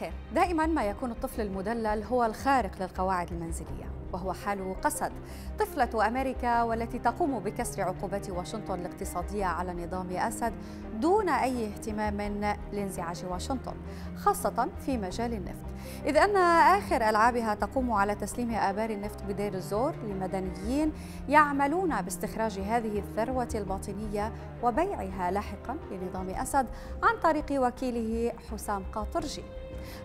الخير دائما ما يكون الطفل المدلل هو الخارق للقواعد المنزليه وهو حال قسد طفلة أمريكا والتي تقوم بكسر عقوبات واشنطن الاقتصادية على نظام أسد دون أي اهتمام لانزعاج واشنطن خاصة في مجال النفط إذ أن آخر ألعابها تقوم على تسليم آبار النفط بدير الزور لمدنيين يعملون باستخراج هذه الثروة الباطنية وبيعها لاحقا لنظام أسد عن طريق وكيله حسام قاطرجي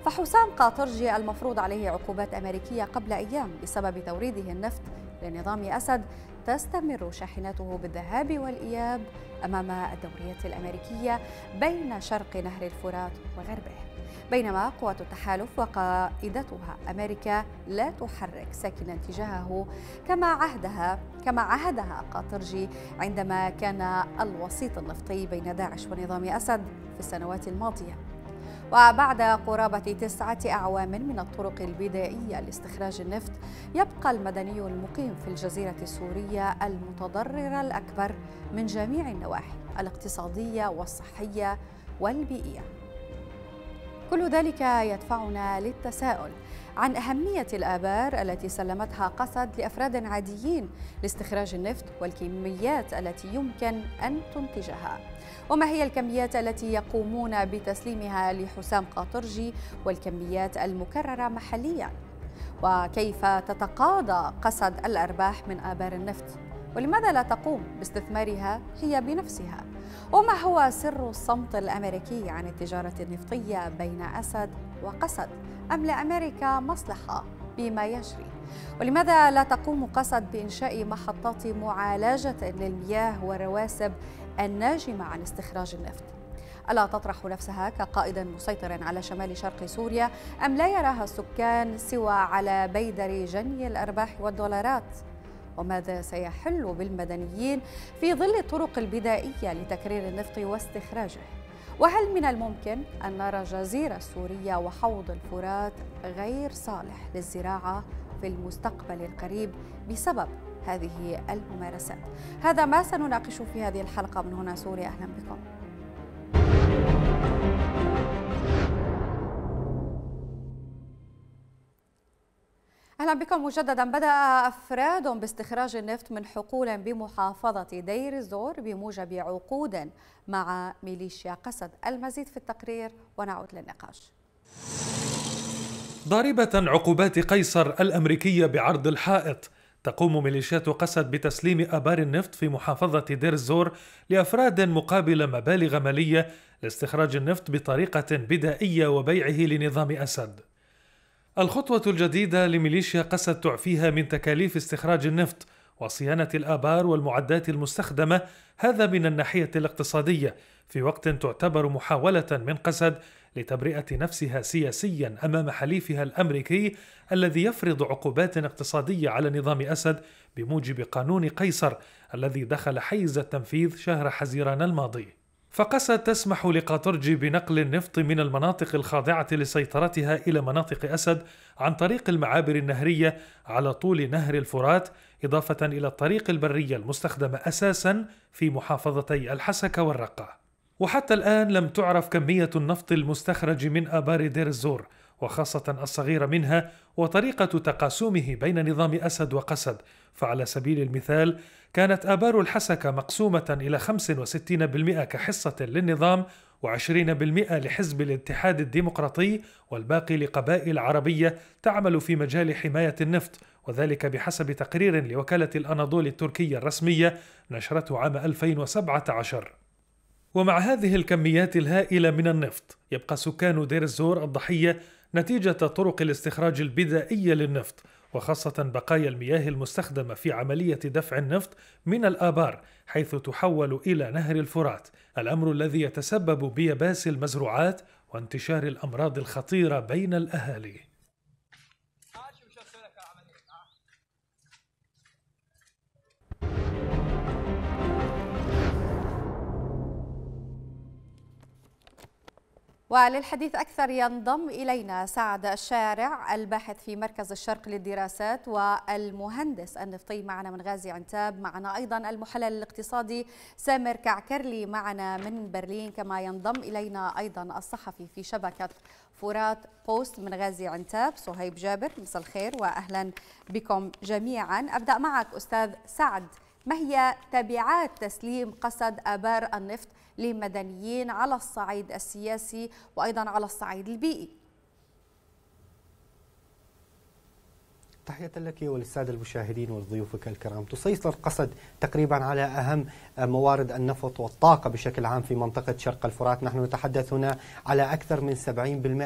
فحسام قاطرجي المفروض عليه عقوبات أمريكية قبل أيام بسبب توريده النفط لنظام أسد تستمر شاحناته بالذهاب والإياب أمام الدورية الأمريكية بين شرق نهر الفرات وغربه بينما قوات التحالف وقائدتها أمريكا لا تحرك ساكنا تجاهه كما عهدها كما عهدها قاطرجي عندما كان الوسيط النفطي بين داعش ونظام أسد في السنوات الماضية وبعد قرابة تسعة أعوام من الطرق البدائية لاستخراج النفط يبقى المدني المقيم في الجزيرة السورية المتضرر الأكبر من جميع النواحي الاقتصادية والصحية والبيئية كل ذلك يدفعنا للتساؤل عن أهمية الآبار التي سلمتها قسد لأفراد عاديين لاستخراج النفط والكميات التي يمكن أن تنتجها وما هي الكميات التي يقومون بتسليمها لحسام قاطرجي والكميات المكررة محلياً وكيف تتقاضى قصد الأرباح من آبار النفط ولماذا لا تقوم باستثمارها هي بنفسها وما هو سر الصمت الأمريكي عن التجارة النفطية بين أسد وقصد أم لأمريكا مصلحة بما يجري ولماذا لا تقوم قصد بإنشاء محطات معالجة للمياه ورواسب الناجمة عن استخراج النفط ألا تطرح نفسها كقائد مسيطر على شمال شرق سوريا أم لا يراها السكان سوى على بيدر جني الأرباح والدولارات؟ وماذا سيحل بالمدنيين في ظل الطرق البدائية لتكرير النفط واستخراجه؟ وهل من الممكن أن نرى جزيرة سورية وحوض الفرات غير صالح للزراعة في المستقبل القريب بسبب هذه الممارسات هذا ما سنناقشه في هذه الحلقة من هنا سوريا أهلا بكم اهلا بكم مجددا بدا افراد باستخراج النفط من حقول بمحافظه دير الزور بموجب عقود مع ميليشيا قسد المزيد في التقرير ونعود للنقاش ضاربة عقوبات قيصر الأمريكية بعرض الحائط تقوم ميليشيات قسد بتسليم آبار النفط في محافظة دير الزور لأفراد مقابل مبالغ مالية لاستخراج النفط بطريقة بدائية وبيعه لنظام أسد. الخطوة الجديدة لميليشيا قسد تعفيها من تكاليف استخراج النفط وصيانة الآبار والمعدات المستخدمة هذا من الناحية الاقتصادية في وقت تعتبر محاولة من قسد لتبرئة نفسها سياسيا أمام حليفها الأمريكي الذي يفرض عقوبات اقتصادية على نظام أسد بموجب قانون قيصر الذي دخل حيز التنفيذ شهر حزيران الماضي فقسى تسمح لقاطرجي بنقل النفط من المناطق الخاضعة لسيطرتها إلى مناطق أسد عن طريق المعابر النهرية على طول نهر الفرات إضافة إلى الطريق البرية المستخدمة أساسا في محافظتي الحسكة والرقة وحتى الآن لم تعرف كمية النفط المستخرج من آبار دير الزور وخاصة الصغيرة منها وطريقة تقاسمه بين نظام أسد وقسد فعلى سبيل المثال كانت آبار الحسكة مقسومة إلى 65% كحصة للنظام و20% لحزب الاتحاد الديمقراطي والباقي لقبائل عربية تعمل في مجال حماية النفط وذلك بحسب تقرير لوكالة الأناضول التركية الرسمية نشرته عام 2017 ومع هذه الكميات الهائلة من النفط يبقى سكان دير الزور الضحية نتيجة طرق الاستخراج البدائية للنفط وخاصة بقايا المياه المستخدمة في عملية دفع النفط من الآبار حيث تحول إلى نهر الفرات، الأمر الذي يتسبب بيباس المزروعات وانتشار الأمراض الخطيرة بين الأهالي. وللحديث أكثر ينضم إلينا سعد الشارع الباحث في مركز الشرق للدراسات والمهندس النفطي معنا من غازي عنتاب معنا أيضا المحلل الاقتصادي سامر كعكرلي معنا من برلين كما ينضم إلينا أيضا الصحفي في شبكة فرات بوست من غازي عنتاب صهيب جابر مساء الخير وأهلا بكم جميعا أبدأ معك أستاذ سعد ما هي تبعات تسليم قصد آبار النفط للمدنيين على الصعيد السياسي وأيضا على الصعيد البيئي تحية لك وللسادة المشاهدين ولضيوفك الكرام تسيطر قسد تقريبا على أهم موارد النفط والطاقة بشكل عام في منطقة شرق الفرات نحن نتحدث هنا على أكثر من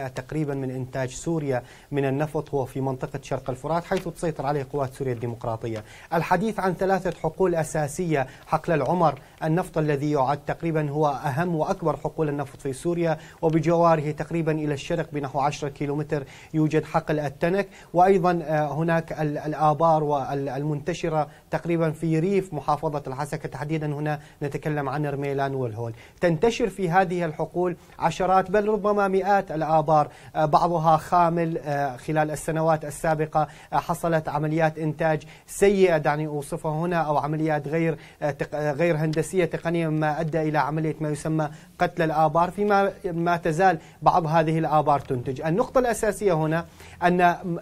70% تقريبا من إنتاج سوريا من النفط هو في منطقة شرق الفرات حيث تسيطر عليه قوات سوريا الديمقراطية الحديث عن ثلاثة حقول أساسية حقل العمر النفط الذي يعد تقريبا هو أهم وأكبر حقول النفط في سوريا وبجواره تقريبا إلى الشرق بنحو 10 كيلومتر يوجد حقل التنك وأيضا آه، هناك الآبار والمنتشرة تقريبا في ريف محافظة الحسكة تحديدا هنا نتكلم عن رميلان والهول تنتشر في هذه الحقول عشرات بل ربما مئات الآبار آه، بعضها خامل آه، خلال السنوات السابقة حصلت عمليات إنتاج سيئة دعني أوصفها هنا أو عمليات غير غير هندسية هندسيه تقنية مما أدى إلى عملية ما يسمى قتل الآبار فيما ما تزال بعض هذه الآبار تنتج النقطة الأساسية هنا أن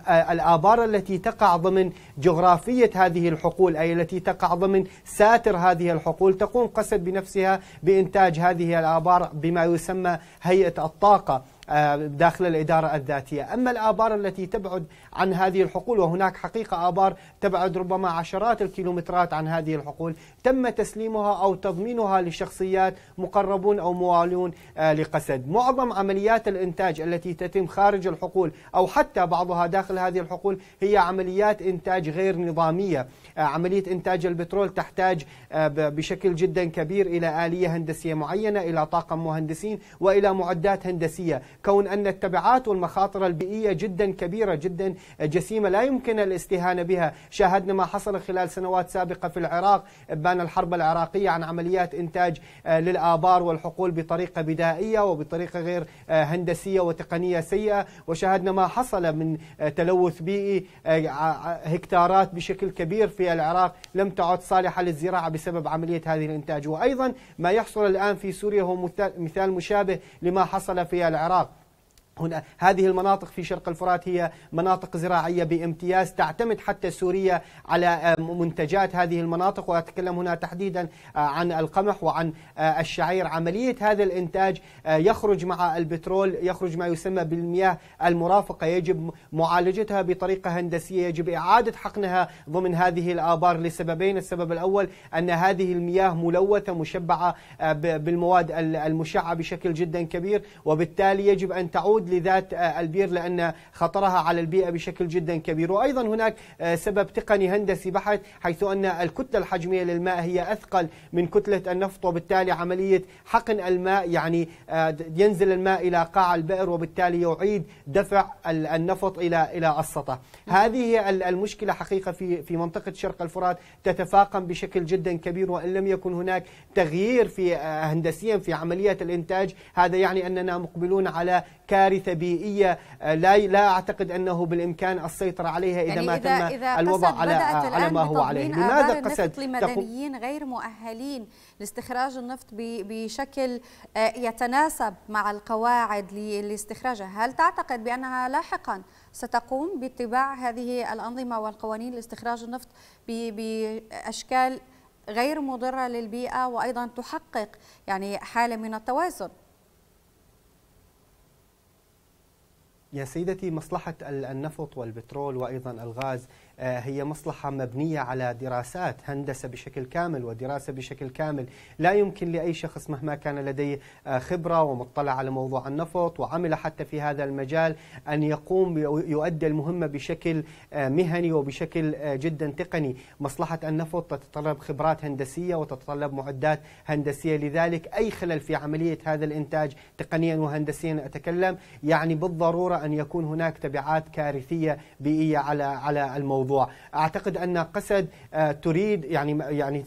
الآبار التي تقع ضمن جغرافية هذه الحقول أي التي تقع ضمن ساتر هذه الحقول تقوم قسد بنفسها بإنتاج هذه الآبار بما يسمى هيئة الطاقة آه، داخل الإدارة الذاتية أما الآبار التي تبعد عن هذه الحقول وهناك حقيقة آبار تبعد ربما عشرات الكيلومترات عن هذه الحقول تم تسليمها أو تضمينها لشخصيات مقربون أو موالون آه، لقسد معظم عمليات الإنتاج التي تتم خارج الحقول أو حتى بعضها داخل هذه الحقول هي عمليات إنتاج غير نظامية آه، عملية إنتاج البترول تحتاج بشكل جدا كبير إلى آلية هندسية معينة إلى طاقم مهندسين وإلى معدات هندسية كون أن التبعات والمخاطر البيئية جدا كبيرة جدا جسيمة لا يمكن الاستهانة بها شاهدنا ما حصل خلال سنوات سابقة في العراق بان الحرب العراقية عن عمليات إنتاج آه، للآبار والحقول بطريقة بدائية وبطريقة غير آه، هندسية وتقنية سيئة وشاهدنا ما حصل من آه، تلوث بيئي هكتارات بشكل كبير في العراق لم تعد صالحة للزراعة بسبب عملية هذه الإنتاج وأيضا ما يحصل الآن في سوريا هو مثال مشابه لما حصل في العراق هنا هذه المناطق في شرق الفرات هي مناطق زراعيه بامتياز تعتمد حتى سوريا على آه، منتجات هذه المناطق واتكلم هنا تحديدا آه، عن القمح وعن آه، الشعير عمليه هذا الانتاج يخرج مع البترول يخرج ما يسمى بالمياه المرافقه يجب معالجتها بطريقه هندسيه يجب اعاده حقنها ضمن هذه الابار لسببين السبب الاول ان هذه المياه ملوثه مشبعه بالمواد المشعه بشكل جدا كبير وبالتالي يجب ان تعود لذات آه، البير لأن خطرها على البيئة بشكل جدا كبير وأيضا هناك آه، سبب تقني هندسي بحت حيث أن الكتلة الحجمية للماء هي أثقل من كتلة النفط وبالتالي عملية حقن الماء يعني آه، ينزل الماء إلى قاع البئر وبالتالي يعيد دفع النفط إلى إلى السطح هذه هي المشكلة حقيقة في في منطقة شرق الفرات تتفاقم بشكل جدا كبير وإن لم يكن هناك تغيير في هندسيا في عملية الإنتاج هذا يعني أننا مقبلون على كارثه بيئيه آه، لا لا اعتقد انه بالامكان السيطره عليها اذا يعني ما إذا تم إذا الوضع على آه، على ما هو عليه لماذا قصد لمدنيين غير مؤهلين لاستخراج النفط بشكل آه، يتناسب مع القواعد لاستخراجه هل تعتقد بانها لاحقا ستقوم باتباع هذه الانظمه والقوانين لاستخراج النفط باشكال غير مضره للبيئه وايضا تحقق يعني حاله من التوازن يا سيدتي مصلحة النفط والبترول وأيضا الغاز آه، هي مصلحة مبنية على دراسات هندسة بشكل كامل ودراسة بشكل كامل لا يمكن لأي شخص مهما كان لديه آه، خبرة ومطلع على موضوع النفط وعمل حتى في هذا المجال أن يقوم يؤدي المهمة بشكل آه، مهني وبشكل جدا تقني مصلحة النفط تتطلب خبرات هندسية وتتطلب معدات هندسية لذلك أي خلل في عملية هذا الإنتاج تقنيا وهندسيا أتكلم يعني بالضرورة أن يكون هناك تبعات كارثية بيئية على على الموضوع الموضوع أعتقد أن قسد آه، تريد يعني يعني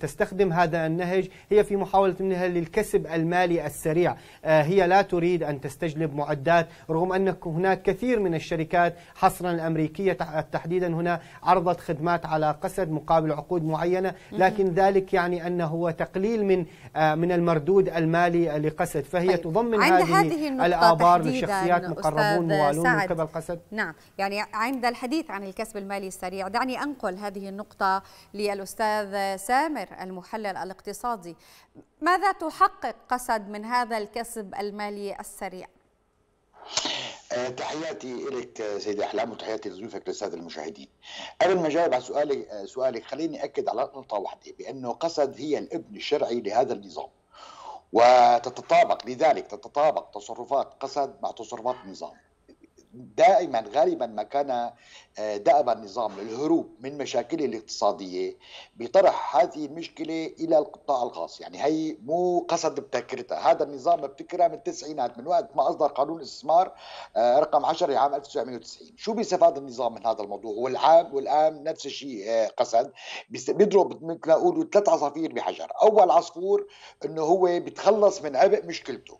تستخدم هذا النهج هي في محاولة منها للكسب المالي السريع آه، هي لا تريد أن تستجلب معدات رغم أن هناك كثير من الشركات حصرا الأمريكية تحديدا هنا عرضت خدمات على قسد مقابل عقود معينة لكن ذلك يعني أنه هو تقليل من آه، من المردود المالي لقسد فهي طيب. تضمن هذه, هذه الآبار لشخصيات مقربون موالون من قبل قسد نعم يعني عند الحديث عن الكسب المالي بشكل سريع دعني أنقل هذه النقطة للأستاذ سامر المحلل الاقتصادي ماذا تحقق قسد من هذا الكسب المالي السريع؟ أه، تحياتي لك سيدي احلام وتحياتي لضيوفك للساده المشاهدين. قبل ما اجاوب على سؤالك أه، سؤالك خليني اكد على نقطه واحده بانه قسد هي الابن الشرعي لهذا النظام. وتتطابق لذلك تتطابق تصرفات قسد مع تصرفات النظام. دائما غالبا ما كان آه، دأب النظام للهروب من مشاكله الاقتصادية بطرح هذه المشكلة إلى القطاع الخاص يعني هي مو قصد ابتكرتها هذا النظام ابتكره من التسعينات من وقت ما أصدر قانون الاستثمار آه، رقم 10 لعام 1990 شو بيستفاد النظام من هذا الموضوع والعام والآن نفس الشيء آه، قصد بيضرب مثل ما ثلاث عصافير بحجر أول عصفور أنه هو بيتخلص من عبء مشكلته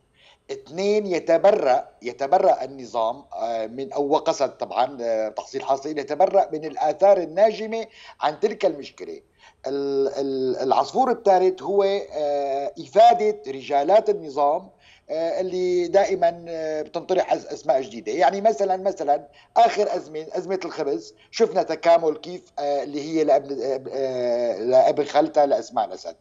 اثنين يتبرأ يتبرأ النظام آه، من أو وقصد طبعا آه، تحصيل حاصل يتبرأ من الآثار الناجمة عن تلك المشكلة العصفور الثالث هو آه، إفادة رجالات النظام آه، اللي دائما آه، بتنطرح اسماء جديده يعني مثلا مثلا اخر ازمه ازمه الخبز شفنا تكامل كيف آه، اللي هي لابن لابن خالتها لاسماء الاسد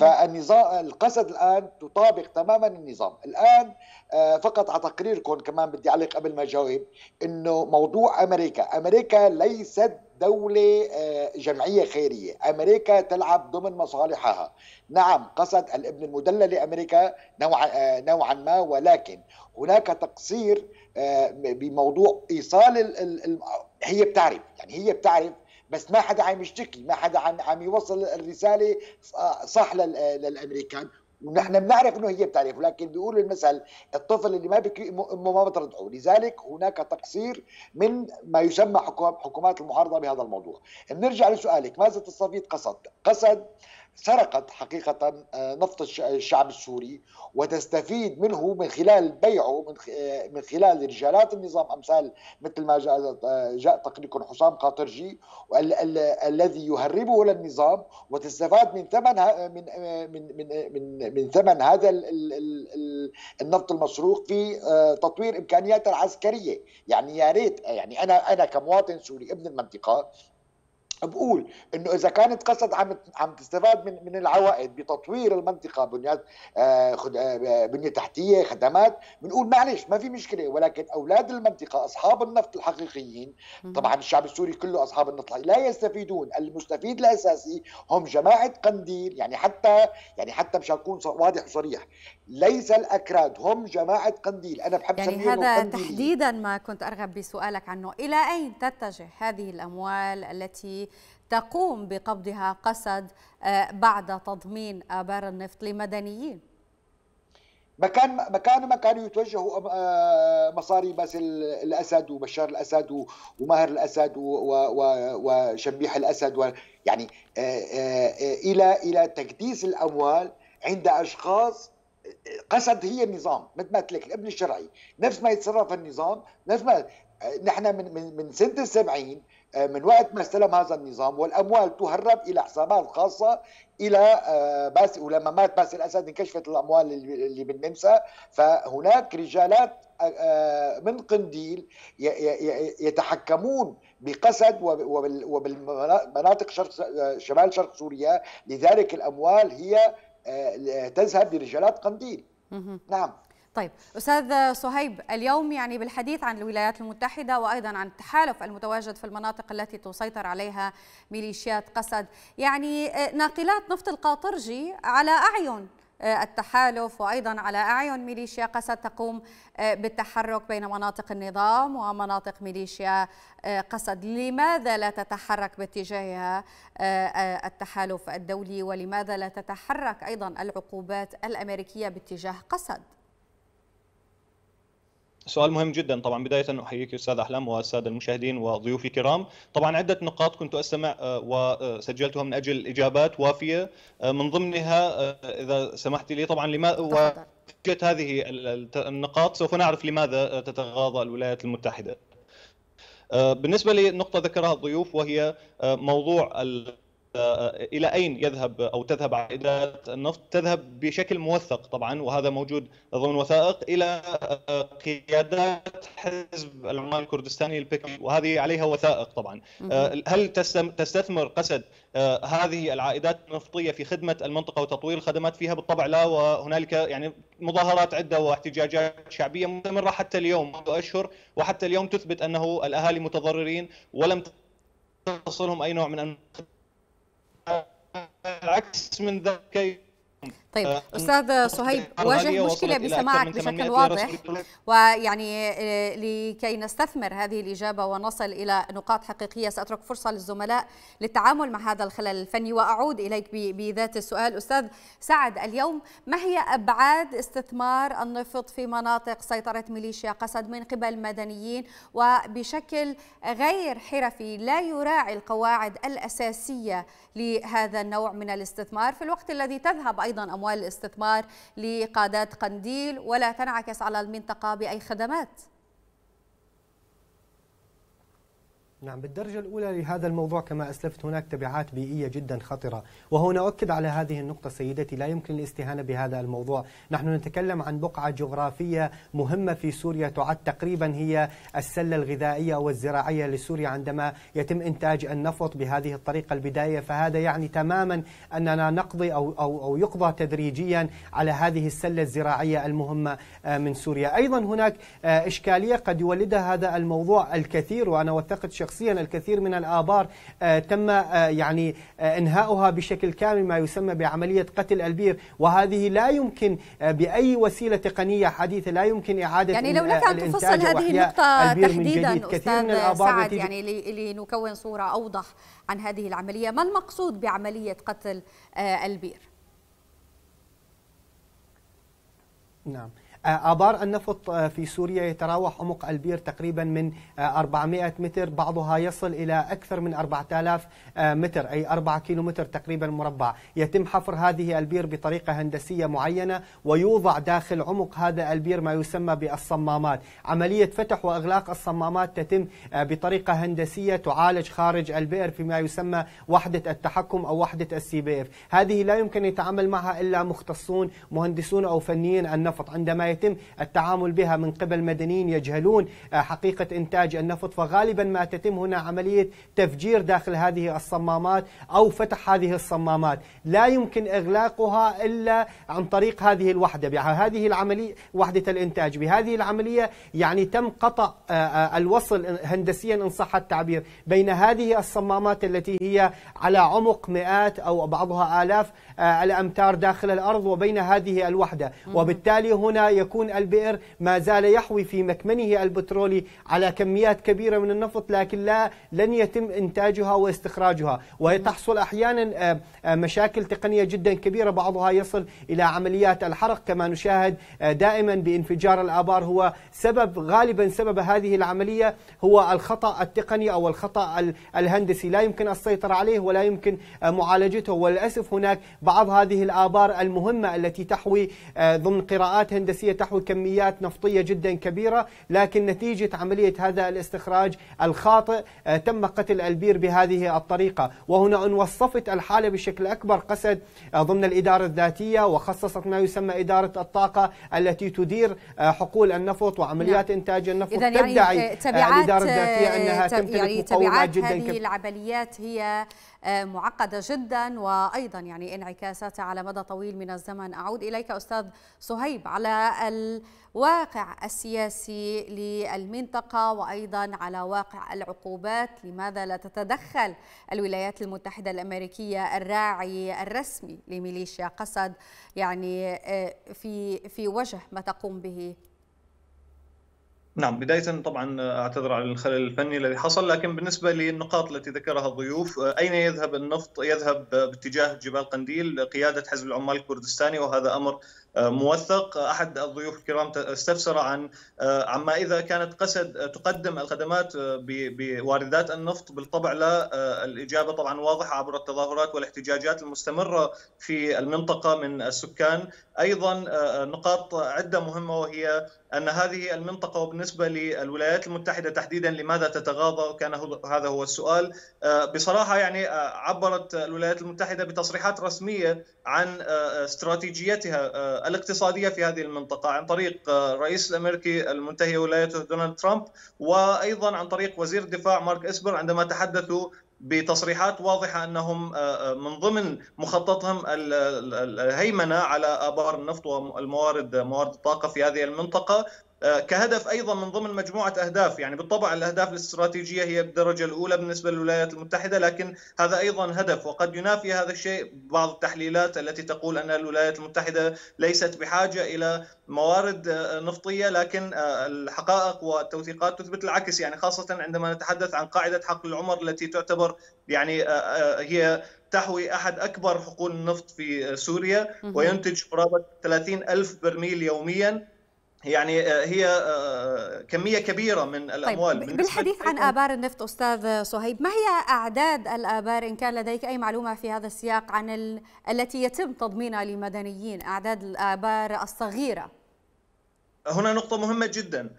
فالنظام القسد الان تطابق تماما النظام الان آه، فقط على تقريركم كمان بدي اعلق قبل ما اجاوب انه موضوع امريكا امريكا ليست دولة آه، جمعية خيرية أمريكا تلعب ضمن مصالحها نعم قصد الابن المدلل لأمريكا نوعا, آه، نوعا ما ولكن هناك تقصير بموضوع إيصال ال هي بتعرف يعني هي بتعرف بس ما حدا عم يشتكي ما حدا عم يوصل الرسالة صح للأمريكان نحن بنعرف انه هي بتعرف ولكن بيقولوا المثل الطفل اللي ما بكي امه ما بترضعه لذلك هناك تقصير من ما يسمى حكومات المعارضه بهذا الموضوع بنرجع لسؤالك ماذا تستفيد قصد قصد سرقت حقيقة آه، نفط الشعب السوري وتستفيد منه من خلال بيعه من آه، خلال رجالات النظام أمثال مثل ما جاء, آه، جاء حسام قاطرجي الذي يهربه للنظام وتستفاد من ثمن من من من من, من ثمن هذا النفط المسروق في تطوير إمكانياته العسكرية يعني يا ريت يعني أنا أنا كمواطن سوري ابن المنطقة بقول انه اذا كانت قصد عم عم تستفاد من من العوائد بتطوير المنطقه بنيات آه، آه، بنيه تحتيه خدمات بنقول معلش ما في مشكله ولكن اولاد المنطقه اصحاب النفط الحقيقيين طبعا الشعب السوري كله اصحاب النفط لا يستفيدون المستفيد الاساسي هم جماعه قنديل يعني حتى يعني حتى مش اكون واضح وصريح ليس الاكراد هم جماعه قنديل انا بحب يعني هذا تحديدا ما كنت ارغب بسؤالك عنه الى اين تتجه هذه الاموال التي تقوم بقبضها قسد آه، بعد تضمين آبار النفط لمدنيين مكان مكان ما كانوا يتوجهوا آه، مصاري باسل الاسد وبشار الاسد وماهر الاسد وشبيح الاسد يعني آه، الى الى تكديس الاموال عند اشخاص قسد هي النظام مثل ما قلت لك الابن الشرعي نفس ما يتصرف النظام نفس ما نحن من من من سنه السبعين آه، من وقت ما استلم هذا النظام والاموال تهرب الى حسابات خاصه الى آه، باسل ولما مات باسل الاسد انكشفت الاموال اللي بالنمسا فهناك رجالات آه، من قنديل يتحكمون بقسد وبالمناطق شرق شمال شرق سوريا لذلك الاموال هي تذهب لرجالات قنديل نعم طيب أستاذ صهيب اليوم يعني بالحديث عن الولايات المتحدة وأيضا عن التحالف المتواجد في المناطق التي تسيطر عليها ميليشيات قسد يعني آه، ناقلات نفط القاطرجي على أعين آه، التحالف وأيضا على أعين ميليشيا قسد تقوم آه، بالتحرك بين مناطق النظام ومناطق ميليشيا قسد لماذا لا تتحرك باتجاهها التحالف الدولي ولماذا لا تتحرك أيضا العقوبات الأمريكية باتجاه قسد؟ سؤال مهم جدا طبعا بداية أحييك أستاذ أحلام والسادة المشاهدين وضيوفي الكرام طبعا عدة نقاط كنت أستمع آه، وسجلتها من أجل إجابات وافية آه، من ضمنها آه، إذا سمحت لي طبعا لماذا هذه النقاط سوف نعرف لماذا تتغاضى الولايات المتحدة بالنسبة لنقطة ذكرها الضيوف وهي موضوع الى اين يذهب او تذهب عائدات النفط؟ تذهب بشكل موثق طبعا وهذا موجود ضمن وثائق الى قيادات حزب العمال الكردستاني البيك وهذه عليها وثائق طبعا. آه، هل تستثمر قسد آه، هذه العائدات النفطيه في خدمه المنطقه وتطوير الخدمات فيها؟ بالطبع لا وهنالك يعني مظاهرات عده واحتجاجات شعبيه مستمره حتى اليوم منذ اشهر وحتى اليوم تثبت انه الاهالي متضررين ولم تصلهم اي نوع من العكس من ذلك طيب آه، استاذ صهيب آه، واجه مشكله بسماعك بشكل واضح ويعني آه، لكي نستثمر هذه الاجابه ونصل الى نقاط حقيقيه ساترك فرصه للزملاء للتعامل مع هذا الخلل الفني واعود اليك بذات السؤال استاذ سعد اليوم ما هي ابعاد استثمار النفط في مناطق سيطره ميليشيا قسد من قبل المدنيين وبشكل غير حرفي لا يراعي القواعد الاساسيه لهذا النوع من الاستثمار في الوقت الذي تذهب ايضا اموال أموال الاستثمار لقادات قنديل ولا تنعكس على المنطقة بأي خدمات نعم بالدرجة الأولى لهذا الموضوع كما أسلفت هناك تبعات بيئية جدا خطرة وهنا أؤكد على هذه النقطة سيدتي لا يمكن الاستهانة بهذا الموضوع نحن نتكلم عن بقعة جغرافية مهمة في سوريا تعد تقريبا هي السلة الغذائية والزراعية لسوريا عندما يتم إنتاج النفط بهذه الطريقة البداية فهذا يعني تماما أننا نقضي أو, أو, أو يقضى تدريجيا على هذه السلة الزراعية المهمة آه، من سوريا أيضا هناك آه، إشكالية قد يولدها هذا الموضوع الكثير وأنا وثقت شخصيا الكثير من الآبار آه، تم آه، يعني آه، إنهاؤها بشكل كامل ما يسمى بعملية قتل البير وهذه لا يمكن بأي وسيلة تقنية حديثة لا يمكن إعادة يعني لو لك أن تفصل هذه النقطة تحديدا أستاذ سعد يعني لنكون صورة أوضح عن هذه العملية ما المقصود بعملية قتل البير نعم آه، آبار النفط آه، في سوريا يتراوح عمق البير تقريبا من 400 آه، متر بعضها يصل إلى أكثر من 4000 متر أي 4 كيلومتر تقريبا مربع يتم حفر هذه البير بطريقة هندسية معينة ويوضع داخل عمق هذا البير ما يسمى بالصمامات عملية فتح وإغلاق الصمامات تتم بطريقة هندسية تعالج خارج البئر فيما يسمى وحدة التحكم أو وحدة السي بي اف هذه لا يمكن يتعامل معها إلا مختصون مهندسون أو فنيين النفط عندما يتم التعامل بها من قبل مدنيين يجهلون آه، حقيقة إنتاج النفط فغالبا ما تتم هنا عملية تفجير داخل هذه الصمامات أو فتح هذه الصمامات لا يمكن إغلاقها إلا عن طريق هذه الوحدة بهذه العملية وحدة الإنتاج بهذه العملية يعني تم قطع آه، آه، الوصل هندسيا إن صح التعبير بين هذه الصمامات التي هي على عمق مئات أو بعضها آلاف آه، الأمتار داخل الأرض وبين هذه الوحدة وبالتالي هنا يكون البئر ما زال يحوي في مكمنه البترولي على كميات كبيرة من النفط لكن لا لن يتم إنتاجها واستخراجها وتحصل أحيانا آه، آه، مشاكل تقنية جدا كبيرة بعضها يصل إلى عمليات الحرق كما نشاهد دائما بانفجار الآبار هو سبب غالبا سبب هذه العملية هو الخطأ التقني أو الخطأ الهندسي لا يمكن السيطرة عليه ولا يمكن معالجته وللأسف هناك بعض هذه الآبار المهمة التي تحوي آه، ضمن قراءات هندسية تحوي كميات نفطية جدا كبيرة لكن نتيجة عملية هذا الاستخراج الخاطئ آه، تم قتل البير بهذه الطريقة وهنا أن وصفت الحالة بشكل أكبر قسد آه، ضمن الإدارة الذاتية وخصصت ما يسمى إدارة الطاقة التي تدير حقول النفط وعمليات نعم. إنتاج النفط إذن تدعي يعني الإدارة الذاتية أنها تمتلك يعني تبعات هذه جدا العمليات هي آه، معقدة جدا وأيضا يعني انعكاساتها على مدى طويل من الزمن أعود إليك أستاذ صهيب على الواقع السياسي للمنطقة وأيضا على واقع العقوبات لماذا لا تتدخل الولايات المتحدة الأمريكية الراعي الرسمي لميليشيا قسد يعني آه، في في وجه ما تقوم به نعم بداية طبعا أعتذر عن الخلل الفني الذي حصل لكن بالنسبة للنقاط التي ذكرها الضيوف أين يذهب النفط يذهب باتجاه جبال قنديل قيادة حزب العمال الكردستاني وهذا أمر موثق أحد الضيوف الكرام استفسر عن عما إذا كانت قسد تقدم الخدمات بواردات النفط بالطبع لا الإجابة طبعا واضحة عبر التظاهرات والاحتجاجات المستمرة في المنطقة من السكان ايضا آه، آه، نقاط عده مهمه وهي ان هذه المنطقه وبالنسبه للولايات المتحده تحديدا لماذا تتغاضى كان هذا هو السؤال آه، بصراحه يعني عبرت الولايات المتحده بتصريحات رسميه عن استراتيجيتها الاقتصاديه في هذه المنطقه عن طريق الرئيس الامريكي المنتهي ولايته دونالد ترامب وايضا عن طريق وزير الدفاع مارك اسبر عندما تحدثوا بتصريحات واضحه انهم آه، آه، من ضمن مخططهم الهيمنه على ابار النفط والموارد موارد الطاقه في هذه المنطقه آه، كهدف ايضا من ضمن مجموعه اهداف يعني بالطبع الاهداف الاستراتيجيه هي بالدرجه الاولى بالنسبه للولايات المتحده لكن هذا ايضا هدف وقد ينافي هذا الشيء بعض التحليلات التي تقول ان الولايات المتحده ليست بحاجه الى موارد آه، نفطيه لكن آه، الحقائق والتوثيقات تثبت العكس يعني خاصه عندما نتحدث عن قاعده حقل العمر التي تعتبر يعني هي تحوي أحد أكبر حقول النفط في سوريا وينتج قرابة 30 ألف برميل يوميا يعني آه، هي آه، كميه كبيره من طيب، الاموال طيب بالحديث عن ابار النفط استاذ صهيب ما هي اعداد الابار ان كان لديك اي معلومه في هذا السياق عن ال... التي يتم تضمينها للمدنيين اعداد الابار الصغيره هنا نقطه مهمه جدا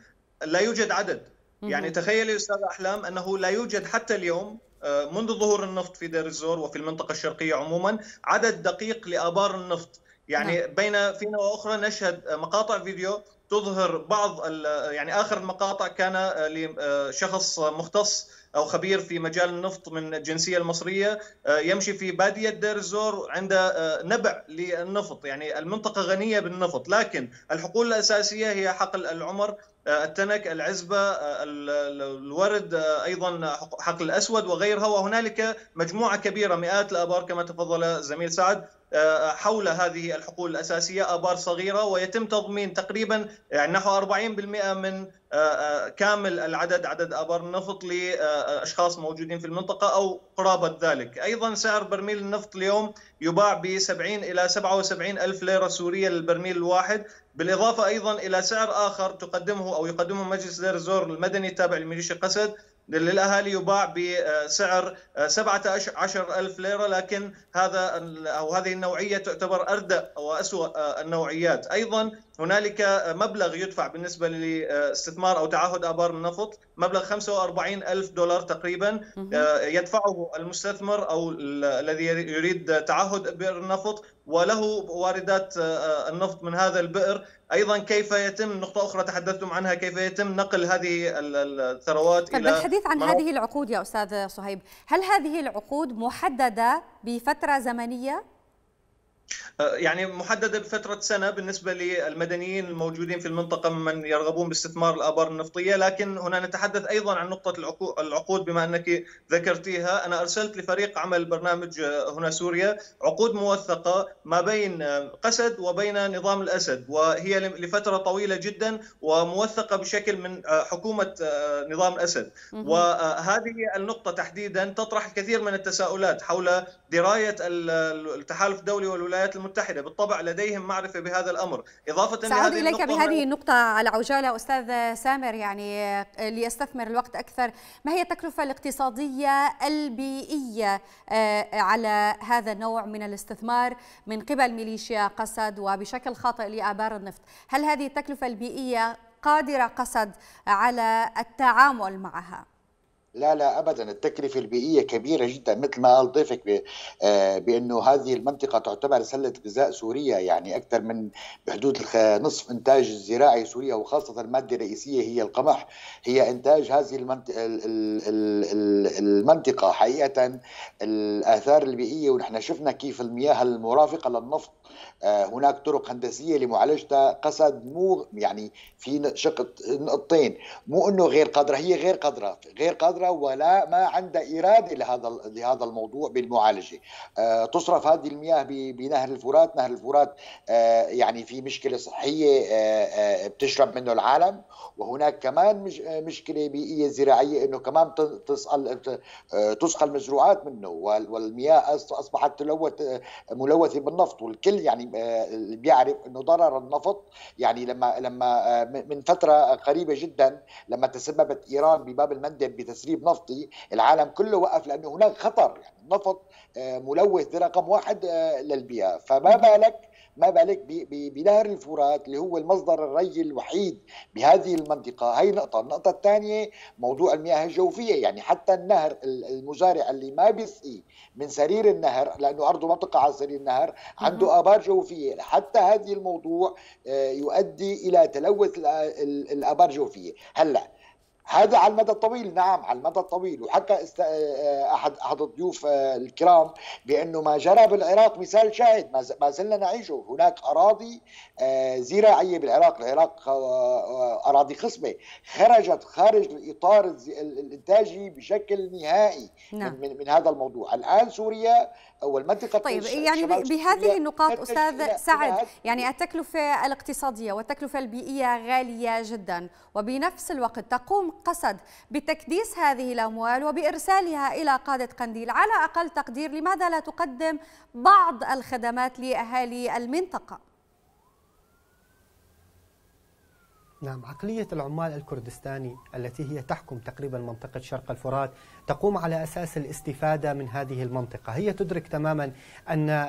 لا يوجد عدد يعني تخيلي استاذ احلام انه لا يوجد حتى اليوم آه، منذ ظهور النفط في دير الزور وفي المنطقه الشرقيه عموما عدد دقيق لابار النفط يعني نعم. بين فينا واخرى نشهد مقاطع فيديو تظهر بعض يعني اخر المقاطع كان آه، لشخص مختص او خبير في مجال النفط من الجنسيه المصريه آه، يمشي في باديه دير الزور عند آه، نبع للنفط يعني المنطقه غنيه بالنفط لكن الحقول الاساسيه هي حقل العمر التنك العزبة الورد أيضا حقل الأسود وغيرها وهنالك مجموعة كبيرة مئات الآبار كما تفضل زميل سعد آه، حول هذه الحقول الأساسية آبار صغيرة ويتم تضمين تقريبا يعني نحو 40% من آه، آه، كامل العدد عدد آبار النفط لأشخاص موجودين في المنطقة أو قرابة ذلك أيضا سعر برميل النفط اليوم يباع ب 70 إلى 77 ألف ليرة سورية للبرميل الواحد بالإضافة أيضا إلى سعر آخر تقدمه أو يقدمه مجلس دير الزور المدني التابع لميليشيا قسد للاهالي يباع بسعر 17 ألف ليره لكن هذا او هذه النوعيه تعتبر اردأ واسوأ النوعيات ايضا هنالك مبلغ يدفع بالنسبة لاستثمار أو تعهد آبار النفط مبلغ 45 ألف دولار تقريبا آه، يدفعه المستثمر أو الذي يريد تعهد بئر النفط وله واردات آه، آه، النفط من هذا البئر ايضا كيف يتم نقطه اخرى تحدثتم عنها كيف يتم نقل هذه الثروات طيب الى بالحديث عن هذه العقود يا استاذ صهيب هل هذه العقود محدده بفتره زمنيه أه، يعني محدده بفتره سنه بالنسبه للمدنيين الموجودين في المنطقه ممن يرغبون باستثمار الابار النفطيه لكن هنا نتحدث ايضا عن نقطه العقود بما انك ذكرتيها انا ارسلت لفريق عمل برنامج أه، هنا سوريا عقود موثقه ما بين أه، قسد وبين نظام الاسد وهي لفتره طويله جدا وموثقه بشكل من حكومه نظام الاسد وهذه النقطه تحديدا تطرح الكثير من التساؤلات حول درايه التحالف الدولي والولايات المتحده المتحدة بالطبع لديهم معرفة بهذا الأمر إضافة سأعود إليك بهذه النقطة على عجالة أستاذ سامر يعني آه، ليستثمر الوقت أكثر ما هي التكلفة الاقتصادية البيئية آه، على هذا النوع من الاستثمار من قبل ميليشيا قسد وبشكل خاطئ لآبار النفط هل هذه التكلفة البيئية قادرة قسد على التعامل معها؟ لا لا ابدا التكلفه البيئيه كبيره جدا مثل ما قال ضيفك آه، بانه هذه المنطقه تعتبر سله غذاء سوريا يعني اكثر من بحدود نصف انتاج الزراعي سوريا وخاصه الماده الرئيسيه هي القمح هي انتاج هذه المنطقه حقيقه الاثار البيئيه ونحن شفنا كيف المياه المرافقه للنفط آه، هناك طرق هندسيه لمعالجتها قصد مو يعني في شق نقطتين مو انه غير قادره هي غير قادره غير قادره ولا ما عندها اراده لهذا لهذا الموضوع بالمعالجه آه، تصرف هذه المياه بنهر الفرات نهر الفرات آه، يعني في مشكله صحيه بتشرب منه العالم وهناك كمان مشكله بيئيه زراعيه انه كمان تسقل تسقى المزروعات منه والمياه اصبحت ملوثه بالنفط والكل يعني آه، بيعرف انه ضرر النفط يعني لما لما آه، من فتره قريبه جدا لما تسببت ايران بباب المندب بتسريب نفطي العالم كله وقف لانه هناك خطر يعني النفط آه، ملوث رقم واحد آه، للبيئه فما بالك ما بالك بنهر الفرات اللي هو المصدر الري الوحيد بهذه المنطقة هاي نقطة النقطة الثانية موضوع المياه الجوفية يعني حتى النهر المزارع اللي ما بيسقي من سرير النهر لأنه أرضه ما تقع على سرير النهر عنده آبار جوفية حتى هذه الموضوع آه، يؤدي إلى تلوث الآبار الجوفية هلأ هذا على المدى الطويل نعم على المدى الطويل وحكى است... آه، آه، احد احد الضيوف آه، الكرام بانه ما جرى بالعراق مثال شاهد ما زلنا نعيشه هناك اراضي زراعيه بالعراق العراق اراضي خصبه خرجت خارج الاطار الانتاجي بشكل نهائي نعم. من من هذا الموضوع الان سوريا او المنطقه طيب يعني بهذه النقاط استاذ سعد يعني التكلفه الاقتصاديه والتكلفه البيئيه غاليه جدا وبنفس الوقت تقوم قسد بتكديس هذه الاموال وبارسالها الى قاده قنديل على اقل تقدير لماذا لا تقدم بعض الخدمات لاهالي المنطقه نعم عقلية العمال الكردستاني التي هي تحكم تقريبا منطقة شرق الفرات تقوم على أساس الاستفادة من هذه المنطقة هي تدرك تماما أن, آه،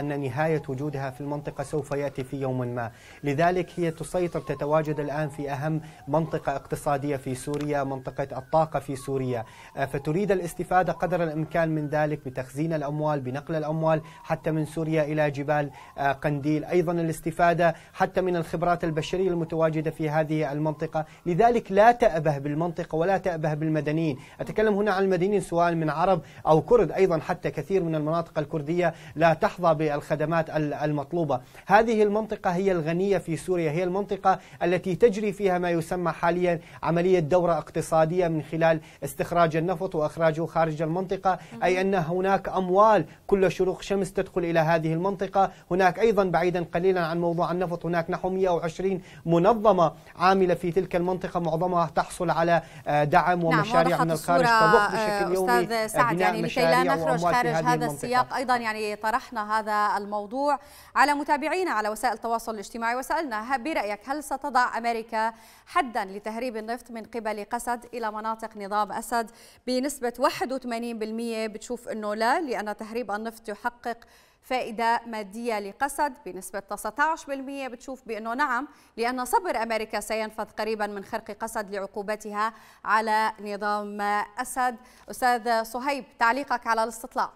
أن نهاية وجودها في المنطقة سوف يأتي في يوم ما لذلك هي تسيطر تتواجد الآن في أهم منطقة اقتصادية في سوريا منطقة الطاقة في سوريا آه، فتريد الاستفادة قدر الإمكان من ذلك بتخزين الأموال بنقل الأموال حتى من سوريا إلى جبال آه، قنديل أيضا الاستفادة حتى من الخبرات البشرية المتواجدة في في هذه المنطقة لذلك لا تأبه بالمنطقة ولا تأبه بالمدنيين أتكلم هنا عن المدنيين سواء من عرب أو كرد أيضا حتى كثير من المناطق الكردية لا تحظى بالخدمات المطلوبة هذه المنطقة هي الغنية في سوريا هي المنطقة التي تجري فيها ما يسمى حاليا عملية دورة اقتصادية من خلال استخراج النفط وأخراجه خارج المنطقة أي أن هناك أموال كل شروق شمس تدخل إلى هذه المنطقة هناك أيضا بعيدا قليلا عن موضوع النفط هناك نحو 120 منظمة عاملة في تلك المنطقة معظمها تحصل على آه، دعم نعم، ومشاريع نعم من الخارج تضخ آه، بشكل يومي أستاذ سعد يعني لكي لا نخرج خارج هذا المنطقة. السياق أيضا يعني طرحنا هذا الموضوع على متابعينا على وسائل التواصل الاجتماعي وسألنا برأيك هل ستضع أمريكا حدا لتهريب النفط من قبل قسد إلى مناطق نظام أسد بنسبة 81% بتشوف أنه لا لأن تهريب النفط يحقق فائدة مادية لقسد بنسبة 19% بتشوف بأنه نعم لأن صبر أمريكا سينفذ قريبا من خرق قسد لعقوبتها على نظام أسد أستاذ صهيب تعليقك على الاستطلاع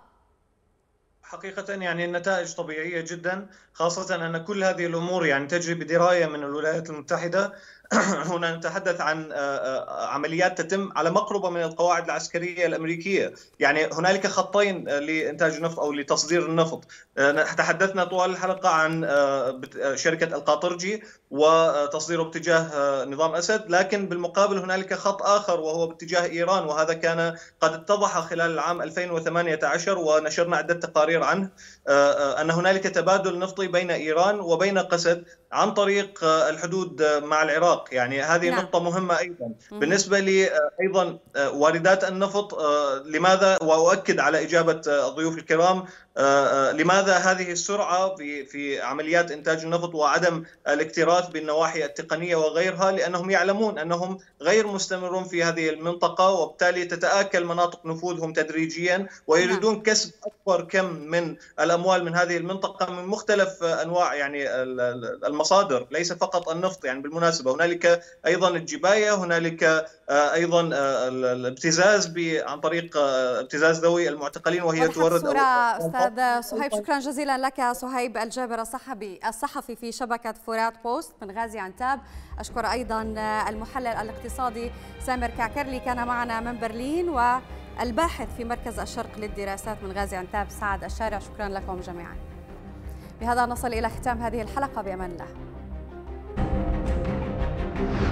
حقيقة يعني النتائج طبيعية جدا خاصة أن كل هذه الأمور يعني تجري بدراية من الولايات المتحدة هنا نتحدث عن آه، آه، عمليات تتم على مقربه من القواعد العسكريه الامريكيه، يعني هنالك خطين آه، لانتاج النفط او لتصدير النفط، تحدثنا طوال الحلقه عن شركه القاطرجي وتصديره باتجاه نظام اسد، لكن بالمقابل هنالك خط اخر وهو باتجاه ايران وهذا كان قد اتضح خلال العام 2018 ونشرنا عده تقارير عنه آه، آه، ان هنالك تبادل نفطي بين ايران وبين قسد عن طريق آه، الحدود مع العراق يعني هذه نعم. نقطه مهمه ايضا بالنسبه لي ايضا واردات النفط لماذا واؤكد على اجابه الضيوف الكرام آه، آه، لماذا هذه السرعه في في عمليات انتاج النفط وعدم الاكتراث بالنواحي التقنيه وغيرها لانهم يعلمون انهم غير مستمرون في هذه المنطقه وبالتالي تتاكل مناطق نفوذهم تدريجيا ويريدون نعم. كسب اكبر كم من الاموال من هذه المنطقه من مختلف انواع يعني المصادر ليس فقط النفط يعني بالمناسبه هنالك ايضا الجبايه هنالك آه، ايضا الابتزاز عن طريق ابتزاز ذوي المعتقلين وهي تورد صورة أستاذ استاذ صهيب شكرا جزيلا لك صهيب الجابر الصحفي الصحفي في شبكه فرات بوست من غازي عنتاب اشكر ايضا آه، المحلل الاقتصادي سامر كعكرلي كان معنا من برلين والباحث في مركز الشرق للدراسات من غازي عنتاب سعد الشارع شكرا لكم جميعا بهذا نصل الى ختام هذه الحلقه بامان الله